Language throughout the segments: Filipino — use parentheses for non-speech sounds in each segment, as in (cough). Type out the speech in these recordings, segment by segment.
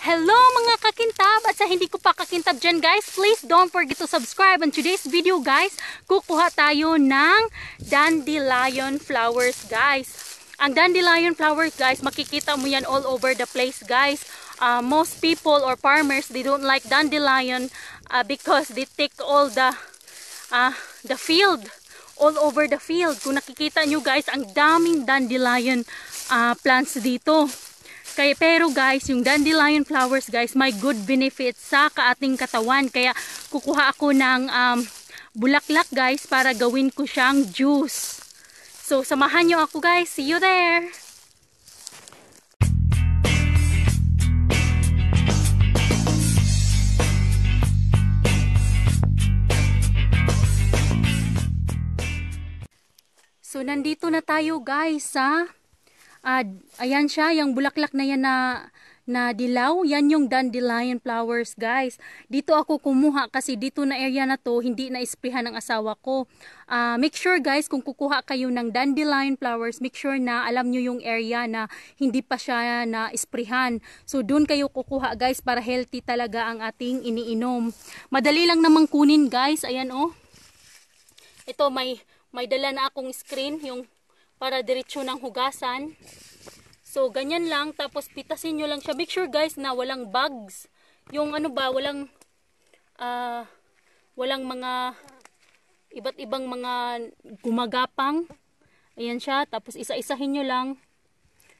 Hello mga kakintab! At sa hindi ko pa kakintab dyan guys, please don't forget to subscribe. On today's video guys, kukuha tayo ng dandelion flowers guys. Ang dandelion flowers guys, makikita mo yan all over the place guys. Uh, most people or farmers, they don't like dandelion uh, because they take all the, uh, the field all over the field. Kung nakikita nyo guys, ang daming dandelion uh, plants dito. Kaya, pero guys, yung dandelion flowers guys, may good benefits sa kaating katawan. Kaya kukuha ako ng um, bulaklak guys para gawin ko siyang juice. So samahan nyo ako guys. See you there! So, nandito na tayo guys sa Uh, ayan siya, yung bulaklak na yan na, na dilaw, yan yung dandelion flowers guys. Dito ako kumuha kasi dito na area na to, hindi na isprihan ng asawa ko. Uh, make sure guys, kung kukuha kayo ng dandelion flowers, make sure na alam nyo yung area na hindi pa siya na isprihan. So doon kayo kukuha guys para healthy talaga ang ating iniinom. Madali lang namang kunin guys, ayan oh. Ito may, may dala na akong screen, yung para diretso ng hugasan. So, ganyan lang. Tapos, pitasin nyo lang siya. Make sure guys na walang bugs. Yung ano ba, walang, uh, walang mga, iba't ibang mga gumagapang. Ayan siya. Tapos, isa-isahin nyo lang.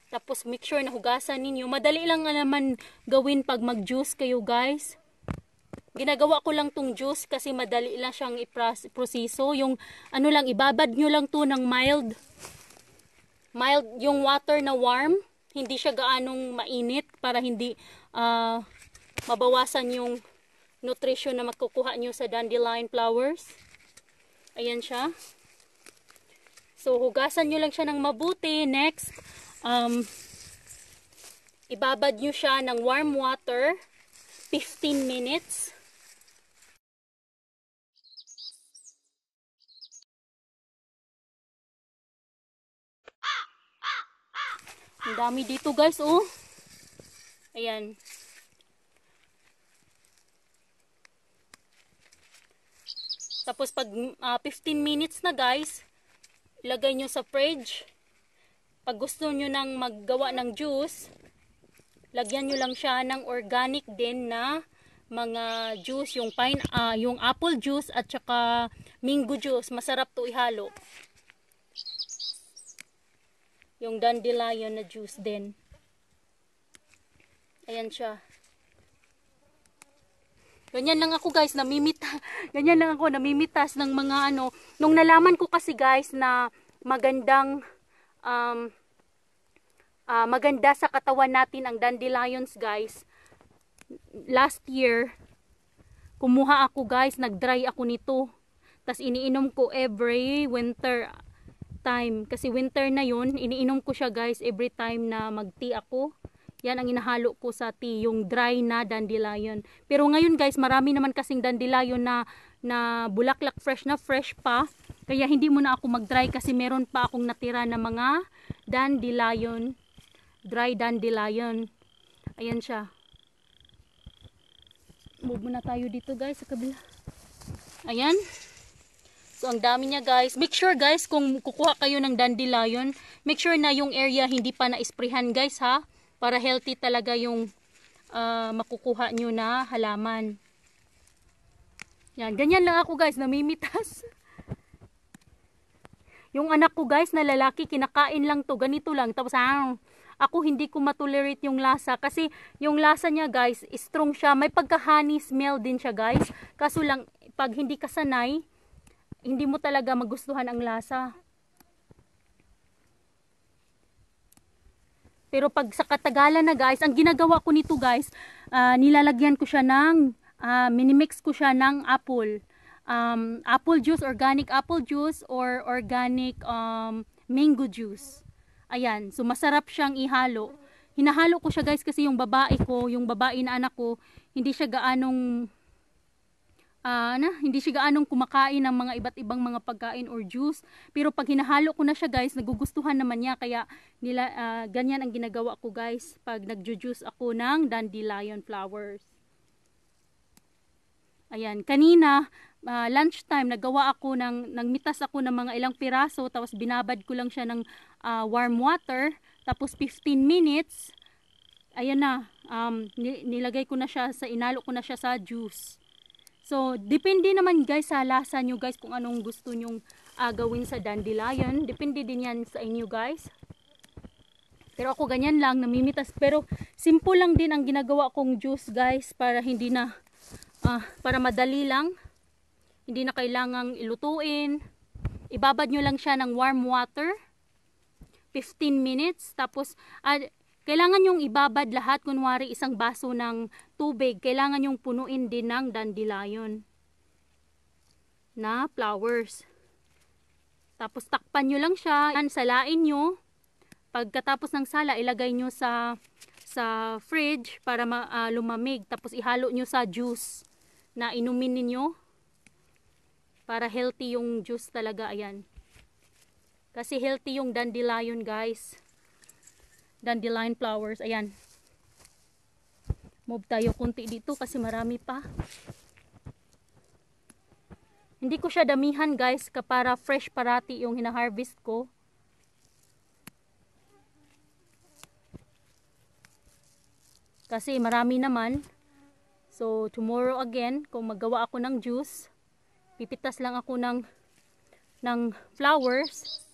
Tapos, make sure na hugasan ninyo. Madali lang naman gawin pag mag-juice kayo guys. Ginagawa ko lang tong juice kasi madali lang siyang iproseso. Yung ano lang, ibabad nyo lang to ng mild mild yung water na warm hindi siya gaanong mainit para hindi uh, mabawasan yung nutrition na makukuha nyo sa dandelion flowers ayan siya so hugasan nyo lang siya ng mabuti next um, ibabad nyo siya ng warm water 15 minutes Ang dami dito guys oh. Ayan. Tapos pag uh, ah, 15 minutes na guys, ilagay nyo sa fridge. Pag gusto nyo nang maggawa ng juice, lagyan nyo lang siya ng organic din na mga juice, yung pine, uh, yung apple juice at saka mango juice. Masarap to ihalo. Yung dandelion na juice din. Ayan siya. Ganyan lang ako guys, namimita. (laughs) Ganyan lang ako, namimitas ng mga ano. Nung nalaman ko kasi guys na magandang um, uh, maganda sa katawan natin ang dandelions guys. Last year, kumuha ako guys, nagdry ako nito. Tapos iniinom ko every winter time kasi winter na yon iniinom ko siya guys every time na mag tea ako yan ang inahalo ko sa tea yung dry na dandelion pero ngayon guys marami naman kasing dandelion na na bulaklak fresh na fresh pa kaya hindi muna ako mag dry kasi meron pa akong natira na mga dandelion dry dandelion ayan siya move muna tayo dito guys sa kabila ayan So, ang dami niya guys. Make sure guys, kung kukuha kayo ng dandelion, make sure na yung area hindi pa na-sprayhan guys ha. Para healthy talaga yung uh, makukuha nyo na halaman. Yan, ganyan lang ako guys, namimitas. (laughs) yung anak ko guys na lalaki, kinakain lang to, ganito lang. Tapos, ah, ako hindi ko matolerate yung lasa kasi yung lasa niya guys, strong siya. May pagka honey smell din siya guys. Kaso lang, pag hindi ka sanay, hindi mo talaga magustuhan ang lasa. Pero pag sa katagalan na guys, ang ginagawa ko nito guys, uh, nilalagyan ko siya ng, uh, minimix ko siya ng apple. Um, apple juice, organic apple juice or organic um, mango juice. Ayan, so masarap siyang ihalo. Hinahalo ko siya guys kasi yung babae ko, yung babae na anak ko, hindi siya gaanong uh, na, hindi siya gaanong kumakain ng mga iba't ibang mga pagkain or juice. Pero pag hinahalo ko na siya guys, nagugustuhan naman niya. Kaya nila, uh, ganyan ang ginagawa ko guys pag nagjujuice ako ng dandelion flowers. Ayan, kanina, uh, ah, time nagawa ako ng, nagmitas ako ng mga ilang piraso, tapos binabad ko lang siya ng uh, warm water, tapos 15 minutes, ayan na, um, nilagay ko na siya, sa inalo ko na siya sa juice. So, depende naman guys sa lasa nyo guys kung anong gusto nyong uh, gawin sa dandelion. Depende din yan sa inyo guys. Pero ako ganyan lang, namimitas. Pero simple lang din ang ginagawa kong juice guys para hindi na, uh, para madali lang. Hindi na kailangang ilutuin. Ibabad nyo lang siya ng warm water. 15 minutes. Tapos, uh, kailangan yung ibabad lahat, kunwari isang baso ng tubig, kailangan yung punuin din ng dandelion na flowers. Tapos takpan nyo lang siya, yan, salain nyo. Pagkatapos ng sala, ilagay nyo sa sa fridge para ma, uh, lumamig. Tapos ihalo nyo sa juice na inumin ninyo para healthy yung juice talaga. Ayan. Kasi healthy yung dandelion guys dandelion flowers. Ayan. Move tayo konti dito kasi marami pa. Hindi ko siya damihan guys para fresh parati yung hina-harvest ko. Kasi marami naman. So tomorrow again, kung magawa ako ng juice, pipitas lang ako ng ng flowers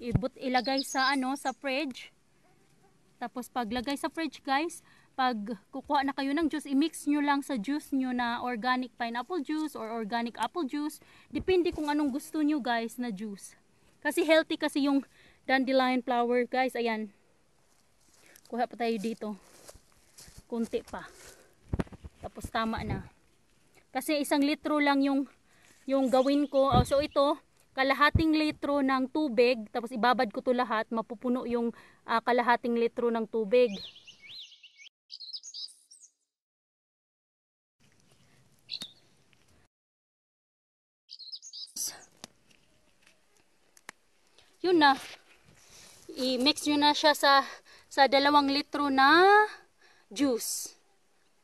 ibut ilagay sa ano sa fridge tapos paglagay sa fridge guys pag kukuha na kayo ng juice i-mix nyo lang sa juice nyo na organic pineapple juice or organic apple juice depende kung anong gusto nyo guys na juice kasi healthy kasi yung dandelion flower guys ayan kuha pa tayo dito kunti pa tapos tama na kasi isang litro lang yung yung gawin ko. Oh, so ito, kalahating litro ng tubig, tapos ibabad ko to lahat, mapupuno yung uh, kalahating litro ng tubig. Yun na. I-mix nyo na siya sa, sa dalawang litro na juice.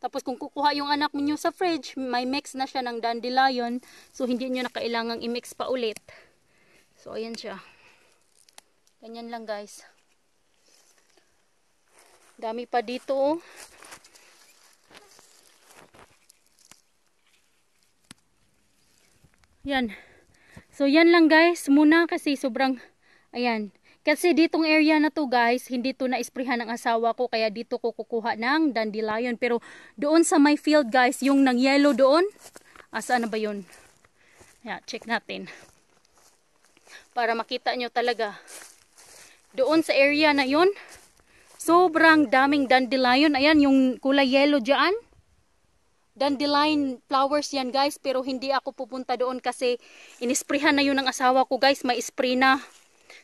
Tapos kung kukuha yung anak niyo sa fridge, may mix na siya ng dandelion. So hindi niyo na kailangang i-mix pa ulit. So ayan siya. Ganyan lang guys. Dami pa dito oh. Yan. So yan lang guys muna kasi sobrang ayan. Kasi ditong area na to guys, hindi to naisprihan ng asawa ko kaya dito ko kukuha ng dandelion. Pero doon sa my field guys, yung nang yellow doon, asa na ba yun? Yeah, check natin. Para makita nyo talaga. Doon sa area na yon sobrang daming dandelion. Ayan, yung kulay yellow dyan dandelion flowers yan guys pero hindi ako pupunta doon kasi inisprihan na yun ng asawa ko guys may spray na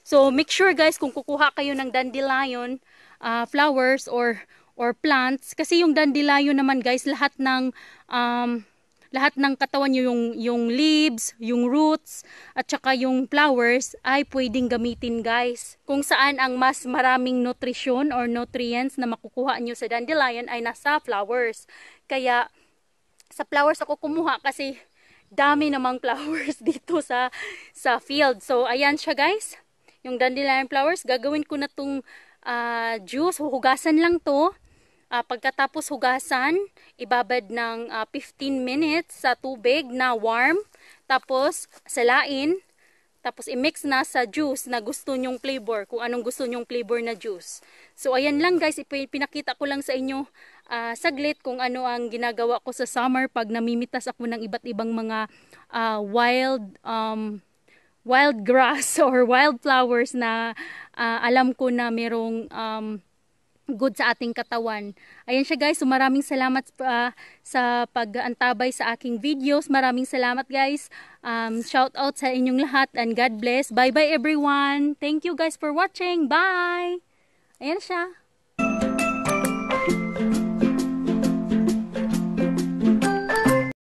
So, make sure guys kung kukuha kayo ng dandelion uh, flowers or or plants kasi yung dandelion naman guys lahat ng um, lahat ng katawan nyo yung, yung leaves, yung roots, at saka yung flowers ay pwedeng gamitin guys. Kung saan ang mas maraming nutrition or nutrients na makukuha niyo sa dandelion ay nasa flowers. Kaya sa flowers ako kumuha kasi dami namang (laughs) flowers dito sa, sa field. So ayan siya guys yung dandelion flowers, gagawin ko na tong uh, juice. huhugasan lang to. Uh, pagkatapos hugasan, ibabad ng uh, ah, 15 minutes sa tubig na warm. Tapos salain. Tapos i-mix na sa juice na gusto nyong flavor. Kung anong gusto nyong flavor na juice. So ayan lang guys, pinakita ko lang sa inyo uh, saglit kung ano ang ginagawa ko sa summer pag namimitas ako ng iba't ibang mga uh, wild um, wild grass (laughs) or wild flowers na uh, alam ko na merong um, good sa ating katawan. Ayan siya guys, so maraming salamat uh, sa pag-antabay sa aking videos. Maraming salamat guys. Um, shout out sa inyong lahat and God bless. Bye bye everyone. Thank you guys for watching. Bye! Ayan siya.